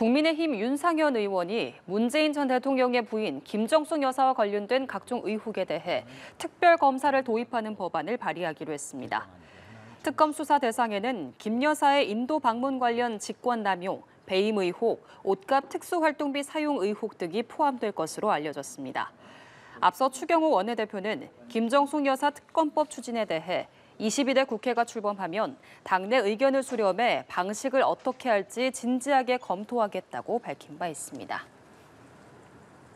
국민의힘 윤상현 의원이 문재인 전 대통령의 부인 김정숙 여사와 관련된 각종 의혹에 대해 특별검사를 도입하는 법안을 발의하기로 했습니다. 특검 수사 대상에는 김 여사의 인도 방문 관련 직권남용, 배임 의혹, 옷값 특수활동비 사용 의혹 등이 포함될 것으로 알려졌습니다. 앞서 추경호 원내대표는 김정숙 여사 특검법 추진에 대해 21대 국회가 출범하면 당내 의견을 수렴해 방식을 어떻게 할지 진지하게 검토하겠다고 밝힌 바 있습니다.